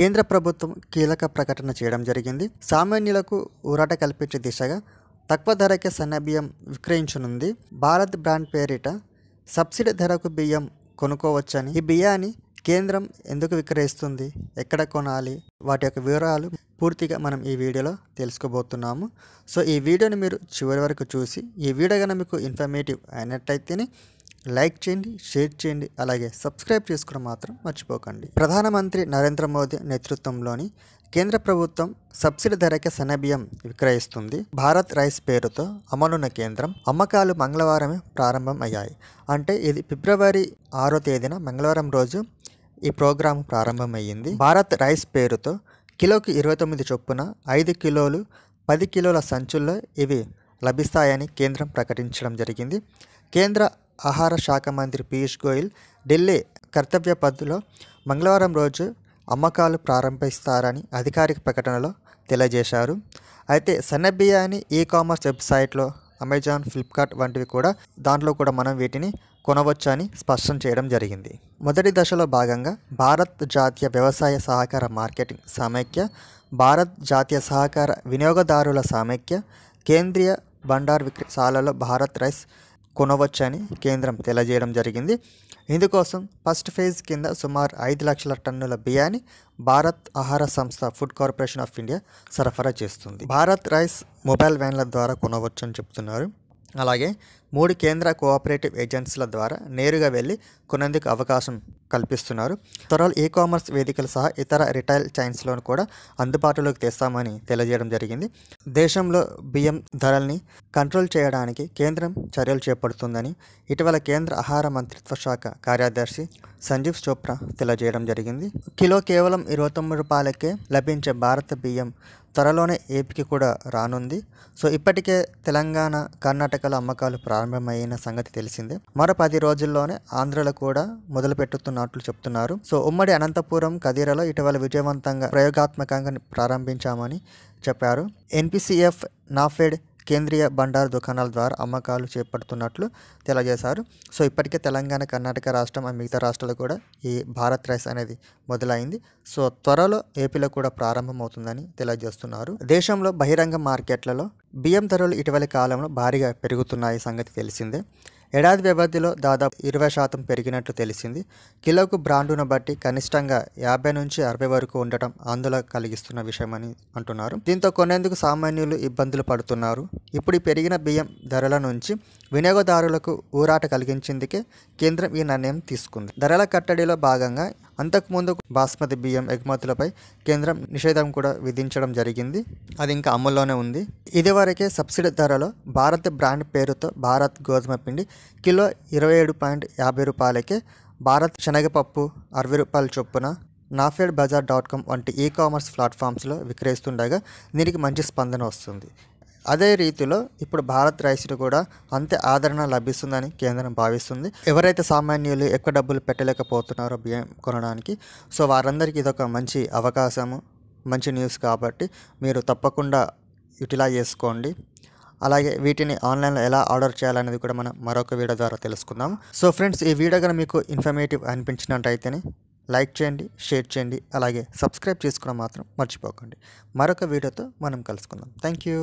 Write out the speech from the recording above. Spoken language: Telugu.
కేంద్ర ప్రభుత్వం కీలక ప్రకటన చేయడం జరిగింది సామాన్యులకు ఊరాట కల్పించే దిశగా తక్కువ ధరకే బియ్యం విక్రయించనుంది భారత్ బ్రాండ్ పేరిట సబ్సిడీ ధరకు బియ్యం కొనుక్కోవచ్చని ఈ బియ్యాన్ని కేంద్రం ఎందుకు విక్రయిస్తుంది ఎక్కడ కొనాలి వాటి యొక్క వివరాలు పూర్తిగా మనం ఈ వీడియోలో తెలుసుకోబోతున్నాము సో ఈ వీడియోని మీరు చివరి వరకు చూసి ఈ వీడియో కనుక మీకు ఇన్ఫర్మేటివ్ అయినట్లయితేనే లైక్ చేయండి షేర్ చేయండి అలాగే సబ్స్క్రైబ్ చేసుకోవడం మాత్రం మర్చిపోకండి ప్రధానమంత్రి నరేంద్ర మోదీ నేతృత్వంలోని కేంద్ర ప్రభుత్వం సబ్సిడీ ధరకే బియ్యం విక్రయిస్తుంది భారత్ రైస్ పేరుతో అమలున్న కేంద్రం అమ్మకాలు మంగళవారమే ప్రారంభం అయ్యాయి అంటే ఇది ఫిబ్రవరి ఆరో తేదీన మంగళవారం రోజు ఈ ప్రోగ్రాం ప్రారంభమయ్యింది భారత్ రైస్ పేరుతో కిలోకి ఇరవై తొమ్మిది చొప్పున ఐదు కిలోలు పది కిలోల సంచుల్లో ఇవి లభిస్తాయని కేంద్రం ప్రకటించడం జరిగింది కేంద్ర ఆహార శాఖ మంత్రి పీయూష్ గోయల్ ఢిల్లీ కర్తవ్య పద్ధతిలో మంగళవారం రోజు అమ్మకాలు ప్రారంభిస్తారని అధికారిక ప్రకటనలో తెలియజేశారు అయితే సన్నబియాని ఈ కామర్స్ వెబ్సైట్లో అమెజాన్ ఫ్లిప్కార్ట్ వంటివి కూడా దాంట్లో కూడా మనం వీటిని కొనవచ్చని స్పష్టం చేయడం జరిగింది మొదటి దశలో భాగంగా భారత్ జాతీయ వ్యవసాయ సహకార మార్కెటింగ్ సమైక్య భారత్ జాతీయ సహకార వినియోగదారుల సమైక్య కేంద్రీయ బండార్ విక్రయశాలలో భారత్ రైస్ కొనవచ్చని కేంద్రం తెలియజేయడం జరిగింది ఇందుకోసం ఫస్ట్ ఫేజ్ కింద సుమారు ఐదు లక్షల టన్నుల బియ్యాన్ని భారత్ ఆహార సంస్థ ఫుడ్ కార్పొరేషన్ ఆఫ్ ఇండియా సరఫరా చేస్తుంది భారత్ రైస్ మొబైల్ వ్యాన్ల ద్వారా కొనవచ్చని చెప్తున్నారు అలాగే మూడు కేంద్ర కోఆపరేటివ్ ఏజెన్సీల ద్వారా నేరుగా వెళ్ళి కొనేందుకు అవకాశం కల్పిస్తున్నారు త్వరలో ఈ కామర్స్ వేదికలు సహా ఇతర రిటైల్ చైన్స్లోను కూడా అందుబాటులోకి తెస్తామని తెలియజేయడం జరిగింది దేశంలో బియ్యం ధరల్ని కంట్రోల్ చేయడానికి కేంద్రం చర్యలు చేపడుతుందని ఇటీవల కేంద్ర ఆహార మంత్రిత్వ శాఖ కార్యదర్శి సంజీవ్ చోప్రా తెలియజేయడం జరిగింది కిలో కేవలం ఇరవై తొమ్మిది రూపాయలకే లభించే భారత బియ్యం త్వరలోనే ఏపీకి కూడా రానుంది సో ఇప్పటికే తెలంగాణ కర్ణాటకలో అమ్మకాలు ప్రారంభమైన సంగతి తెలిసిందే మరో పది రోజుల్లోనే ఆంధ్రలో కూడా మొదలుపెట్టుతున్నట్లు చెప్తున్నారు సో ఉమ్మడి అనంతపురం కదిరలో ఇటీవల విజయవంతంగా ప్రయోగాత్మకంగా ప్రారంభించామని చెప్పారు ఎన్పిసిఎఫ్ నాఫెడ్ కేంద్రీయ బండారు దుకాణాల ద్వారా అమ్మకాలు చేపడుతున్నట్లు తెలియజేశారు సో ఇప్పటికే తెలంగాణ కర్ణాటక రాష్ట్రం ఆ మిగతా రాష్ట్రాలు కూడా ఈ భారత్ రైస్ అనేది మొదలైంది సో త్వరలో ఏపీలో కూడా ప్రారంభమవుతుందని తెలియజేస్తున్నారు దేశంలో బహిరంగ మార్కెట్లలో బియ్యం ధరలు ఇటీవలి కాలంలో భారీగా పెరుగుతున్నాయి సంగతి తెలిసిందే ఏడాది వ్యవధిలో దాదాపు ఇరవై శాతం పెరిగినట్లు తెలిసింది కిలోకు బ్రాండును బట్టి కనిష్టంగా యాభై నుంచి అరవై వరకు ఉండటం ఆందోళన కలిగిస్తున్న విషయమని అంటున్నారు దీంతో కొనేందుకు సామాన్యులు ఇబ్బందులు పడుతున్నారు ఇప్పుడు పెరిగిన బియ్యం ధరల నుంచి వినియోగదారులకు ఊరాట కలిగించేందుకే కేంద్రం ఈ నిర్ణయం తీసుకుంది ధరల కట్టడిలో భాగంగా అంతకుముందు బాస్మతి బియ్యం ఎగుమతులపై కేంద్రం నిషేధం కూడా విధించడం జరిగింది అది ఇంకా అమల్లోనే ఉంది ఇదివరకే సబ్సిడీ ధరలో భారత్ బ్రాండ్ పేరుతో భారత్ గోధుమ పిండి కిలో ఇరవై ఏడు పాయింట్ యాభై రూపాయలకే భారత్ శనగపప్పు అరవై రూపాయల చొప్పున నాఫెడ్ బజార్ డాట్ కామ్ వంటి ఈ కామర్స్ ప్లాట్ఫామ్స్లో విక్రయిస్తుండగా దీనికి మంచి స్పందన వస్తుంది అదే రీతిలో ఇప్పుడు భారత్ రైస్ను కూడా అంతే ఆదరణ లభిస్తుందని కేంద్రం భావిస్తుంది ఎవరైతే సామాన్యులు ఎక్కువ డబ్బులు పెట్టలేకపోతున్నారో బియ్యం కొనడానికి సో వారందరికీ ఇదొక మంచి అవకాశము మంచి న్యూస్ కాబట్టి మీరు తప్పకుండా యూటిలైజ్ చేసుకోండి అలాగే వీటిని ఆన్లైన్లో ఎలా ఆర్డర్ చేయాలనేది కూడా మనం మరొక వీడియో ద్వారా తెలుసుకుందాం సో ఫ్రెండ్స్ ఈ వీడియో కనుక మీకు ఇన్ఫర్మేటివ్ అనిపించినట్టయితేనే లైక్ చేయండి షేర్ చేయండి అలాగే సబ్స్క్రైబ్ చేసుకోవడం మాత్రం మర్చిపోకండి మరొక వీడియోతో మనం కలుసుకుందాం థ్యాంక్ యూ